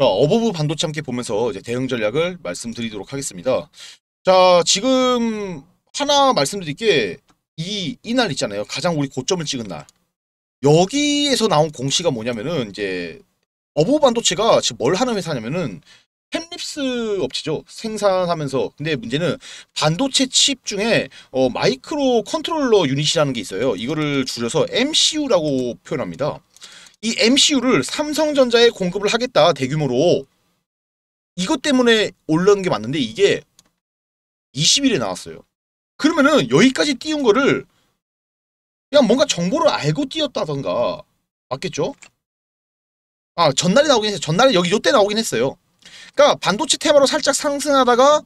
자, 어버브 반도체 함께 보면서 이제 대응 전략을 말씀드리도록 하겠습니다. 자, 지금 하나 말씀드릴 게 이이날 있잖아요. 가장 우리 고점을 찍은 날. 여기에서 나온 공시가 뭐냐면은 이제 어버브 반도체가 지금 뭘 하는 회사냐면은 팹립스 업체죠. 생산하면서. 근데 문제는 반도체 칩 중에 어, 마이크로 컨트롤러 유닛이라는 게 있어요. 이거를 줄여서 MCU라고 표현합니다. 이 MCU를 삼성전자에 공급을 하겠다 대규모로 이것 때문에 올라온 게 맞는데 이게 20일에 나왔어요. 그러면은 여기까지 띄운 거를 그냥 뭔가 정보를 알고 띄었다던가 맞겠죠? 아 전날에 나오긴 했어요. 전날에 여기 요때 나오긴 했어요. 그러니까 반도체 테마로 살짝 상승하다가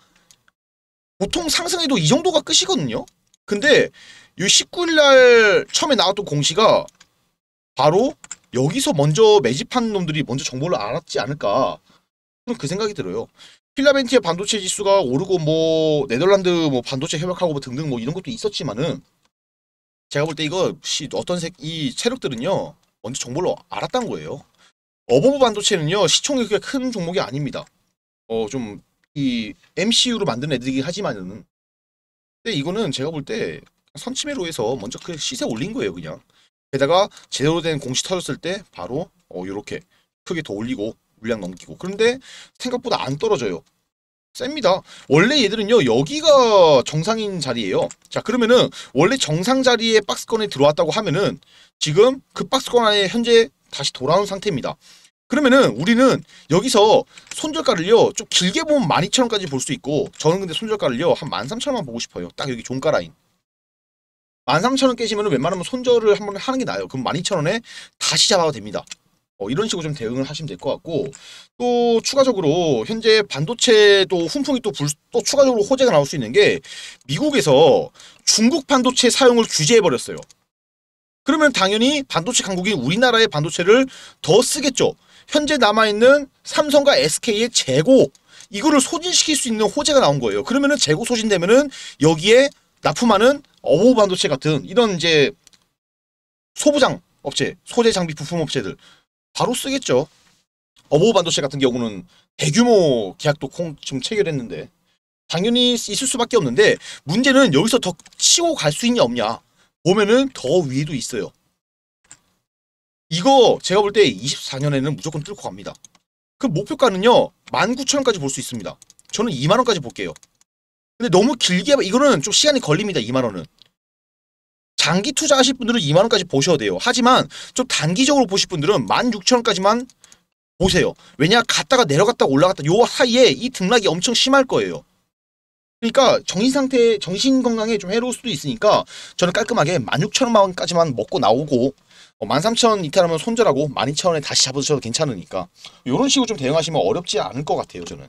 보통 상승해도 이 정도가 끝이거든요. 근데 이 19일날 처음에 나왔던 공시가 바로 여기서 먼저 매집한 놈들이 먼저 정보를 알았지 않을까 저는 그 생각이 들어요. 필라멘티의 반도체 지수가 오르고 뭐 네덜란드 뭐 반도체 협약하고 뭐 등등 뭐 이런 것도 있었지만은 제가 볼 때 이거 씨 어떤 색이 체력들은요 먼저 정보를 알았단 거예요. 어버브 반도체는요 시총이 그렇게 큰 종목이 아닙니다. 어 좀 이 MCU로 만든 애들이긴 하지만은 근데 이거는 제가 볼 때선침해로해서 먼저 그 시세 올린 거예요 그냥. 게다가 제대로 된공식 터졌을 때 바로 어, 이렇게 크게 더 올리고 물량 넘기고 그런데 생각보다 안 떨어져요. 셉니다. 원래 얘들은요 여기가 정상인 자리예요. 자 그러면은 원래 정상 자리에 박스권에 들어왔다고 하면은 지금 그 박스권 안에 현재 다시 돌아온 상태입니다. 그러면은 우리는 여기서 손절가를요 좀 길게 보면 12,000원까지 볼 수 있고 저는 근데 손절가를요 한 13,000원만 보고 싶어요. 딱 여기 종가 라인. 13,000원 깨시면 웬만하면 손절을 한번 하는 게 나아요. 그럼 12,000원에 다시 잡아도 됩니다. 어, 이런 식으로 좀 대응을 하시면 될 것 같고 또 추가적으로 현재 반도체도 훈풍이 또, 불, 또 추가적으로 호재가 나올 수 있는 게 미국에서 중국 반도체 사용을 규제해버렸어요. 그러면 당연히 반도체 강국인 우리나라의 반도체를 더 쓰겠죠. 현재 남아있는 삼성과 SK의 재고 이거를 소진시킬 수 있는 호재가 나온 거예요. 그러면 재고 소진되면은 여기에 납품하는 어보 반도체 같은 이런 이제 소부장 업체, 소재 장비 부품 업체들 바로 쓰겠죠. 어보 반도체 같은 경우는 대규모 계약도 콩 지금 체결했는데 당연히 있을 수밖에 없는데 문제는 여기서 더 치고 갈 수 있냐 없냐 보면은 더 위에도 있어요. 이거 제가 볼 때 24년에는 무조건 뚫고 갑니다. 그 목표가는요 19,000원까지 볼 수 있습니다. 저는 2만원까지 볼게요. 근데 너무 길게 이거는 좀 시간이 걸립니다. 2만 원은. 장기 투자하실 분들은 2만 원까지 보셔야 돼요. 하지만 좀 단기적으로 보실 분들은 16,000원까지만 보세요. 왜냐 갔다가 내려갔다 가 올라갔다 요 사이에 이 등락이 엄청 심할 거예요. 그러니까 정신 상태, 정신 건강에 좀 해로울 수도 있으니까 저는 깔끔하게 16,000원까지만 먹고 나오고 13,000원 어, 이탈하면 손절하고 12,000원에 다시 잡으셔도 괜찮으니까 요런 식으로 좀 대응하시면 어렵지 않을 것 같아요, 저는.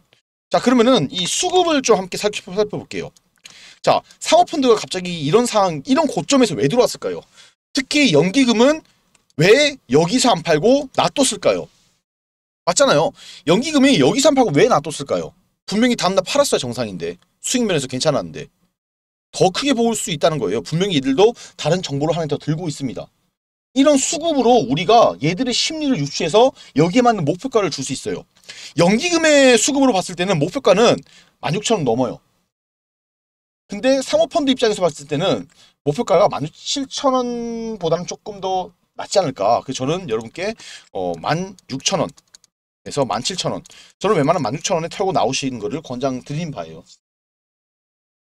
자 그러면은 이 수급을 좀 함께 살펴볼게요. 자상업펀드가 갑자기 이런 상황 이런 고점에서 왜 들어왔을까요? 특히 연기금은 왜 여기서 안 팔고 놔뒀을까요? 맞잖아요. 연기금이 여기서 안 팔고 왜 놔뒀을까요? 분명히 다음날 팔았어야 정상인데 수익 면에서 괜찮았는데 더 크게 볼수 있다는 거예요. 분명히 이들도 다른 정보를 하나 더 들고 있습니다. 이런 수급으로 우리가 얘들의 심리를 유추해서 여기에 맞는 목표가를 줄 수 있어요. 연기금의 수급으로 봤을 때는 목표가는 16,000원 넘어요. 근데 상호펀드 입장에서 봤을 때는 목표가가 17,000원보다는 조금 더 낫지 않을까. 그래서 저는 여러분께 어, 16,000원 에서 17,000원 저는 웬만하면 16,000원에 털고 나오시는 거를 권장 드린 바예요.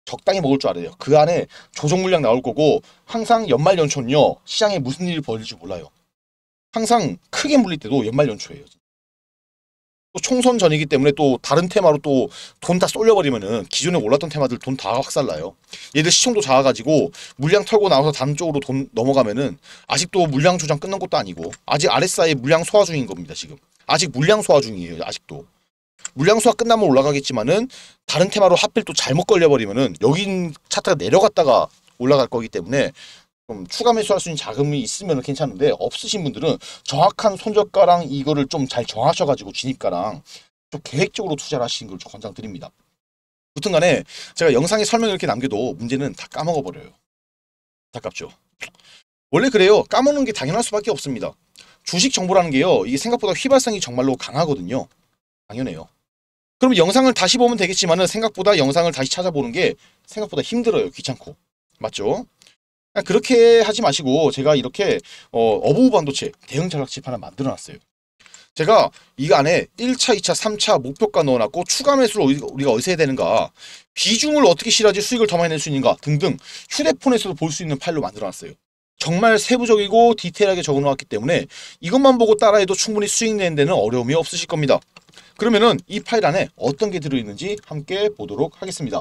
적당히 먹을 줄 알아요. 그 안에 조정 물량 나올 거고 항상 연말 연초는요. 시장에 무슨 일이 벌릴지 몰라요. 항상 크게 물릴 때도 연말 연초예요. 또 총선 전이기 때문에 또 다른 테마로 또 돈 다 쏠려버리면은 기존에 올랐던 테마들 돈 다 확살나요. 얘들 시총도 작아가지고 물량 털고 나와서 다른 쪽으로 돈 넘어가면은 아직도 물량 조장 끝난 것도 아니고 아직 RSI 물량 소화 중인 겁니다 지금. 아직 물량 소화 중이에요 아직도. 물량 소화 끝나면 올라가겠지만은 다른 테마로 하필 또 잘못 걸려버리면은 여긴 차트가 내려갔다가 올라갈 거기 때문에 좀 추가 매수할 수 있는 자금이 있으면 괜찮은데 없으신 분들은 정확한 손절가랑 이거를 좀 잘 정하셔가지고 진입가랑 좀 계획적으로 투자를 하시는 걸좀 권장드립니다. 무튼 간에 제가 영상에 설명을 이렇게 남겨도 문제는 다 까먹어버려요. 안타깝죠. 원래 그래요. 까먹는 게 당연할 수밖에 없습니다. 주식 정보라는 게요. 이게 생각보다 휘발성이 정말로 강하거든요. 당연해요. 그럼 영상을 다시 보면 되겠지만 은 생각보다 영상을 다시 찾아보는 게 생각보다 힘들어요. 귀찮고. 맞죠? 그러니까 그렇게 하지 마시고 제가 이렇게 어, 어부 반도체 대형 전략집 하나 만들어놨어요. 제가 이 안에 1차, 2차, 3차 목표가 넣어놨고 추가 매수를 우리가 어디서 해야 되는가 비중을 어떻게 실어야지 수익을 더 많이 낼 수 있는가 등등 휴대폰에서도 볼 수 있는 파일로 만들어놨어요. 정말 세부적이고 디테일하게 적어놓았기 때문에 이것만 보고 따라해도 충분히 수익 내는 데는 어려움이 없으실 겁니다. 그러면은 이 파일 안에 어떤 게 들어있는지 함께 보도록 하겠습니다.